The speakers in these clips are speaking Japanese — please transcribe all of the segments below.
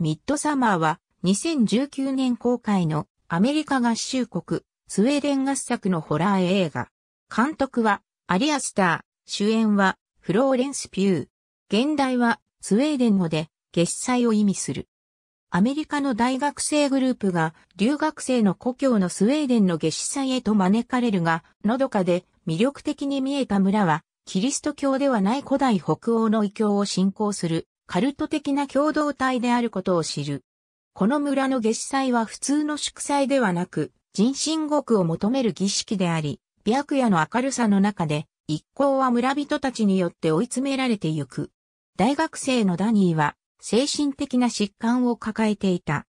ミッドサマーは2019年公開のアメリカ合衆国スウェーデン合作のホラー映画。監督はアリアスター、主演はフローレンス・ピュー。現代はスウェーデン語で月祭を意味する。アメリカの大学生グループが留学生の故郷のスウェーデンの月祭へと招かれるが、のどかで魅力的に見えた村は、キリスト教ではない古代北欧の異教を信仰するカルト的な共同体であることを知る。この村の下祭は普通の祝祭ではなく、人心獄を求める儀式であり、白夜の明るさの中で、一行は村人たちによって追い詰められてゆく。大学生のダニーは、精神的な疾患を抱えていた。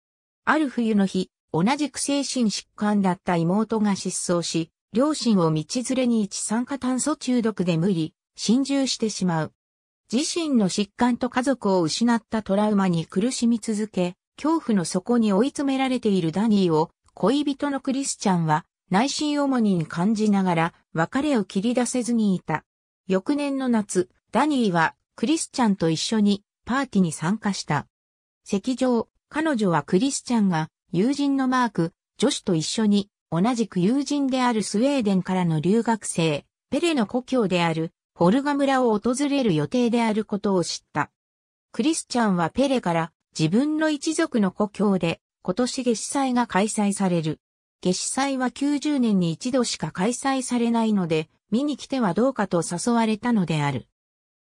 ある冬の日、同じく精神疾患だった妹が失踪し、両親を道連れに一酸化炭素中毒で無理、心中してしまう。自身の疾患と家族を失ったトラウマに苦しみ続け、恐怖の底に追い詰められているダニーを恋人のクリスチャンは内心主に感じながら別れを切り出せずにいた。翌年の夏、ダニーはクリスチャンと一緒にパーティーに参加した。席上、彼女はクリスチャンが友人のマーク、女子と一緒に同じく友人であるスウェーデンからの留学生、ペレの故郷であるホルガ村を訪れる予定であることを知った。クリスチャンはペレから自分の一族の故郷で今年下司祭が開催される。下司祭は90年に一度しか開催されないので、見に来てはどうかと誘われたのである。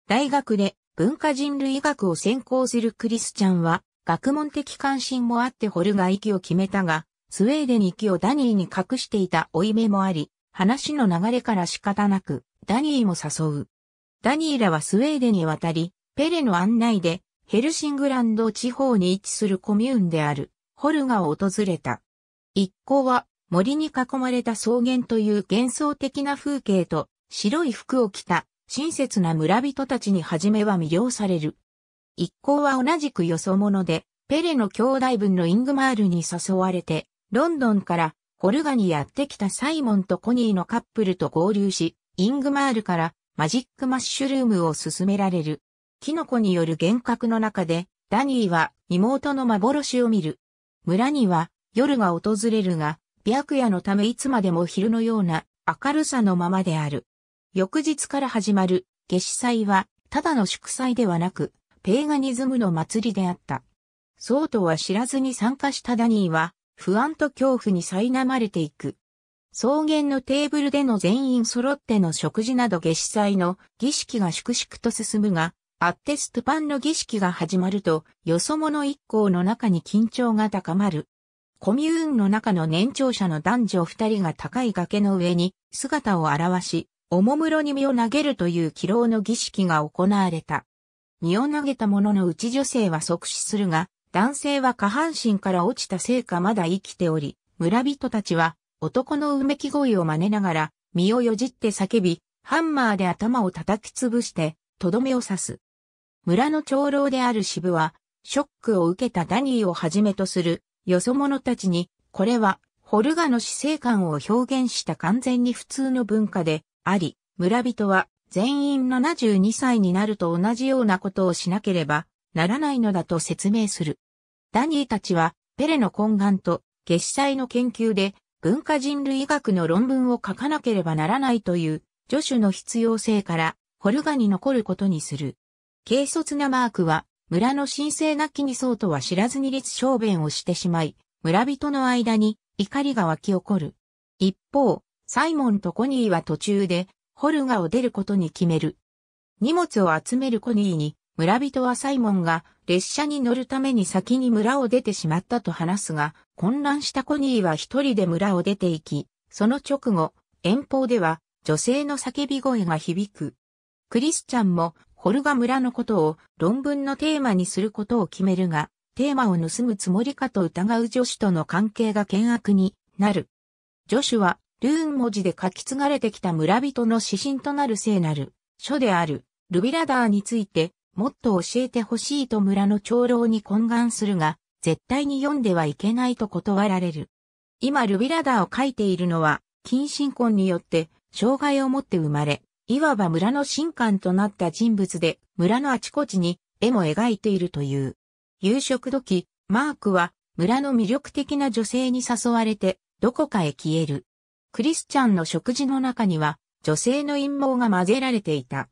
大学で文化人類学を専攻するクリスチャンは、学問的関心もあってホル行息を決めたが、スウェーデン息をダニーに隠していた追い目もあり、話の流れから仕方なく、ダニーも誘う。ダニーらはスウェーデンに渡り、ペレの案内でヘルシングランド地方に位置するコミューンであるホルガを訪れた。一行は森に囲まれた草原という幻想的な風景と白い服を着た親切な村人たちに初めは魅了される。一行は同じくよそ者で、ペレの兄弟分のイングマールに誘われて、ロンドンからホルガにやってきたサイモンとコニーのカップルと合流し、イングマールからマジックマッシュルームを勧められる。キノコによる幻覚の中で、ダニーは妹の幻を見る。村には夜が訪れるが、白夜のためいつまでも昼のような明るさのままである。翌日から始まる下司祭は、ただの祝祭ではなく、ペーガニズムの祭りであった。そうとは知らずに参加したダニーは、不安と恐怖に苛まれていく。草原のテーブルでの全員揃っての食事など下司祭の儀式が粛々と進むが、アッテストパンの儀式が始まると、よそ者一行の中に緊張が高まる。コミューンの中の年長者の男女二人が高い崖の上に姿を現し、おもむろに身を投げるという起老の儀式が行われた。身を投げた者のうち女性は即死するが、男性は下半身から落ちたせいかまだ生きており、村人たちは男のうめき声を真似ながら、身をよじって叫び、ハンマーで頭を叩き潰して、とどめを刺す。村の長老である支部は、ショックを受けたダニーをはじめとする、よそ者たちに、これは、ホルガの死生観を表現した完全に普通の文化で、あり、村人は、全員72歳になると同じようなことをしなければ、ならないのだと説明する。ダニーたちは、ペレの懇願と、月祭の研究で、文化人類学の論文を書かなければならないという助手の必要性からホルガに残ることにする。軽率なマークは村の神聖な木にそうとは知らずに立小便をしてしまい、村人の間に怒りが湧き起こる。一方、サイモンとコニーは途中でホルガを出ることに決める。荷物を集めるコニーに村人はサイモンが列車に乗るために先に村を出てしまったと話すが、混乱したコニーは一人で村を出て行き、その直後、遠方では女性の叫び声が響く。クリスチャンもホルガ村のことを論文のテーマにすることを決めるが、テーマを盗むつもりかと疑う女子との関係が険悪になる。女子はルーン文字で書き継がれてきた村人の指針となる聖なる書であるルビラダーについてもっと教えてほしいと村の長老に懇願するが、絶対に読んではいけないと断られる。今ルビラダーを書いているのは、近親婚によって障害を持って生まれ、いわば村の神官となった人物で、村のあちこちに絵も描いているという。夕食時、マークは村の魅力的な女性に誘われて、どこかへ消える。クリスチャンの食事の中には、女性の陰謀が混ぜられていた。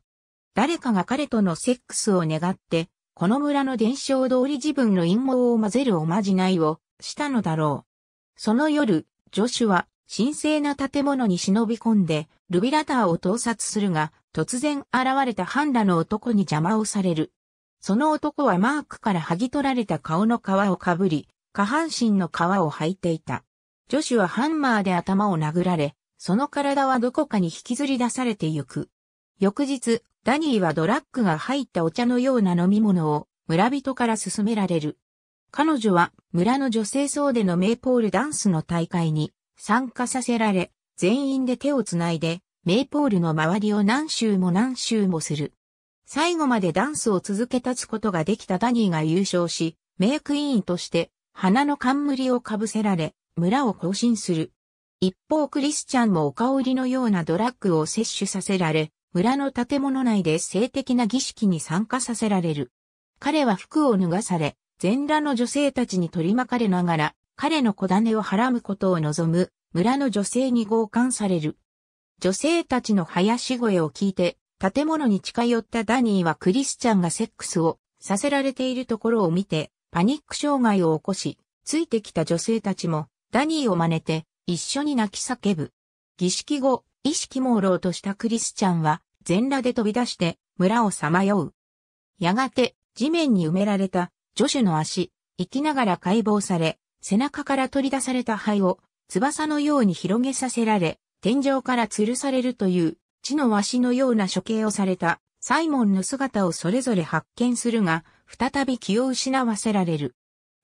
誰かが彼とのセックスを願って、この村の伝承通り自分の陰謀を混ぜるおまじないをしたのだろう。その夜、ジョシュは神聖な建物に忍び込んで、ルビラターを盗撮するが、突然現れたハンラの男に邪魔をされる。その男はマークから剥ぎ取られた顔の皮をかぶり、下半身の皮を履いていた。ジョシュはハンマーで頭を殴られ、その体はどこかに引きずり出されてゆく。翌日、ダニーはドラッグが入ったお茶のような飲み物を村人から勧められる。彼女は村の女性層でのメイポールダンスの大会に参加させられ、全員で手をつないでメイポールの周りを何周も何周もする。最後までダンスを続け立つことができたダニーが優勝し、メイクイーンとして花の冠をかぶせられ、村を更新する。一方クリスチャンもお香りのようなドラッグを摂取させられ、村の建物内で性的な儀式に参加させられる。彼は服を脱がされ、全裸の女性たちに取り巻かれながら、彼の小種を孕むことを望む、村の女性に強姦される。女性たちの林声を聞いて、建物に近寄ったダニーはクリスチャンがセックスをさせられているところを見て、パニック障害を起こし、ついてきた女性たちも、ダニーを真似て、一緒に泣き叫ぶ。儀式後、意識朦朧としたクリスチャンは全裸で飛び出して村をさまよう。やがて地面に埋められた助手の足、生きながら解剖され、背中から取り出された肺を翼のように広げさせられ、天井から吊るされるという地の足のような処刑をされたサイモンの姿をそれぞれ発見するが、再び気を失わせられる。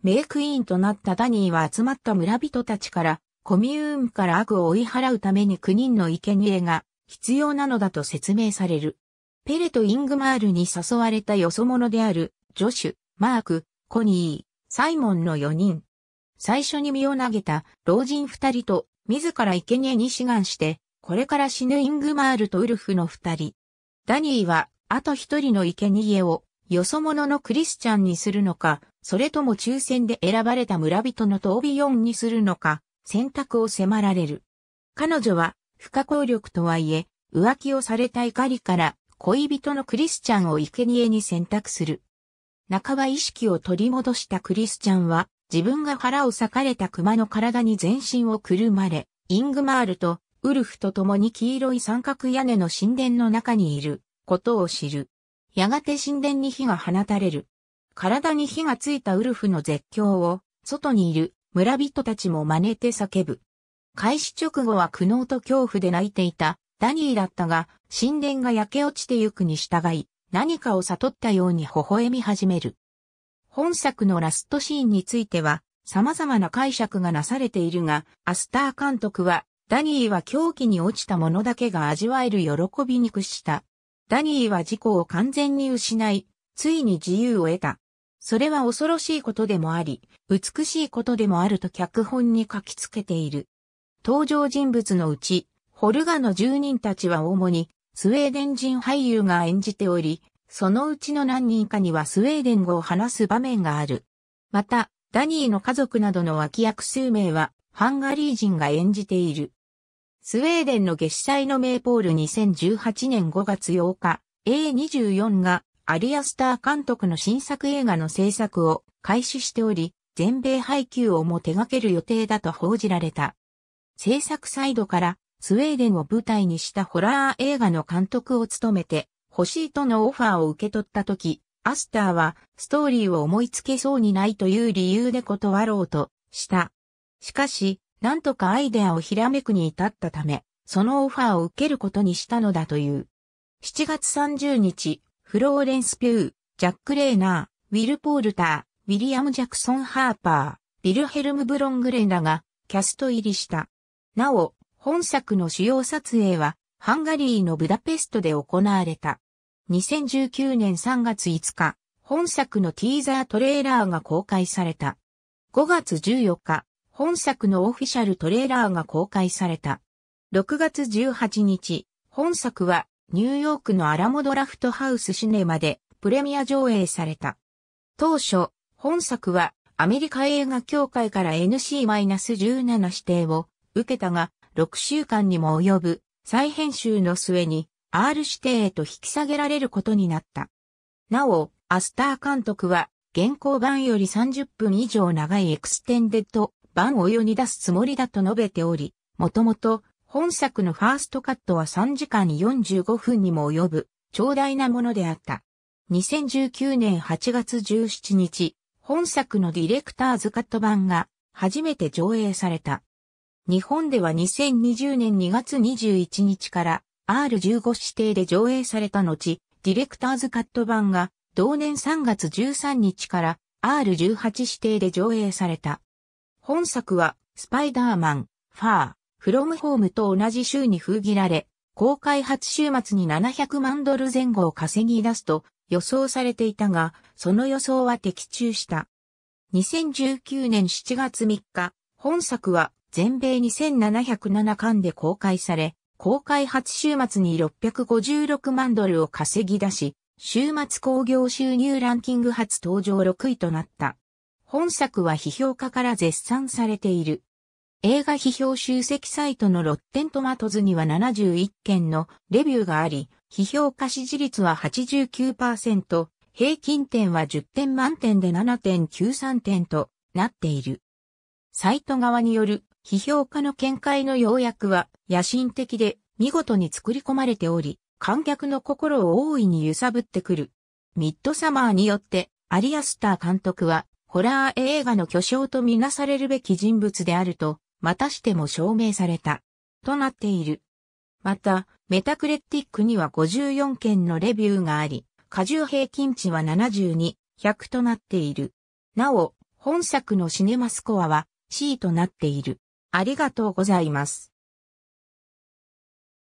メイクイーンとなったダニーは集まった村人たちからコミューンから悪を追い払うために9人の生贄が必要なのだと説明される。ペレとイングマールに誘われたよそ者である、ジョシュ、マーク、コニー、サイモンの4人。最初に身を投げた老人2人と、自ら生贄に志願して、これから死ぬイングマールとウルフの2人。ダニーは、あと1人の生贄を、よそ者のクリスチャンにするのか、それとも抽選で選ばれた村人のトービヨンにするのか、選択を迫られる。彼女は不可抗力とはいえ、浮気をされた怒りから恋人のクリスチャンを生贄に選択する。半ば意識を取り戻したクリスチャンは、自分が腹を裂かれた熊の体に全身をくるまれ、イングマールとウルフと共に黄色い三角屋根の神殿の中にいることを知る。やがて神殿に火が放たれる。体に火がついたウルフの絶叫を、外にいる村人たちも真似て叫ぶ。開始直後は苦悩と恐怖で泣いていたダニーだったが、神殿が焼け落ちてゆくに従い、何かを悟ったように微笑み始める。本作のラストシーンについては、様々な解釈がなされているが、アスター監督は、ダニーは狂気に落ちたものだけが味わえる喜びに屈した。ダニーは事故を完全に失い、ついに自由を得た。それは恐ろしいことでもあり、美しいことでもあると脚本に書きつけている。登場人物のうち、ホルガの住人たちは主にスウェーデン人俳優が演じており、そのうちの何人かにはスウェーデン語を話す場面がある。また、ダニーの家族などの脇役数名は、ハンガリー人が演じている。スウェーデンの月祭の名ポール2018年5月8日、A24 がアリアスター監督の新作映画の制作を開始しており、全米配給をも手掛ける予定だと報じられた。制作サイドからスウェーデンを舞台にしたホラー映画の監督を務めて欲しいとのオファーを受け取った時、アスターはストーリーを思いつけそうにないという理由で断ろうとした。しかし、なんとかアイデアをひらめくに至ったため、そのオファーを受けることにしたのだという。7月30日、フローレンス・ピュー、ジャック・レーナー、ウィル・ポールター、ウィリアム・ジャクソン・ハーパー、ビルヘルム・ブロングレンらがキャスト入りした。なお、本作の主要撮影はハンガリーのブダペストで行われた。2019年3月5日、本作のティーザートレーラーが公開された。5月14日、本作のオフィシャルトレーラーが公開された。6月18日、本作はニューヨークのアラモドラフトハウスシネマでプレミア上映された。当初、本作はアメリカ映画協会から NC-17 指定を受けたが、6週間にも及ぶ再編集の末に R 指定へと引き下げられることになった。なお、アスター監督は現行版より30分以上長いエクステンデッド版を世に出すつもりだと述べており、もともと本作のファーストカットは3時間45分にも及ぶ、長大なものであった。2019年8月17日、本作のディレクターズカット版が初めて上映された。日本では2020年2月21日から R15 指定で上映された後、ディレクターズカット版が同年3月13日から R18 指定で上映された。本作はスパイダーマン、ファー、フロムホームと同じ週に封切られ、公開初週末に700万ドル前後を稼ぎ出すと予想されていたが、その予想は的中した。2019年7月3日、本作は全米2707巻で公開され、公開初週末に656万ドルを稼ぎ出し、週末興行収入ランキング初登場6位となった。本作は批評家から絶賛されている。映画批評集積サイトのロッテントマトズには71件のレビューがあり、批評家支持率は89%、平均点は10点満点で7.93点となっている。サイト側による批評家の見解の要約は野心的で見事に作り込まれており、観客の心を大いに揺さぶってくる。ミッドサマーによってアリアスター監督はホラー映画の巨匠とみなされるべき人物であるとまたしても証明された、となっている。また、メタクレティックには54件のレビューがあり、過重平均値は72、100となっている。なお、本作のシネマスコアは C となっている。ありがとうございます。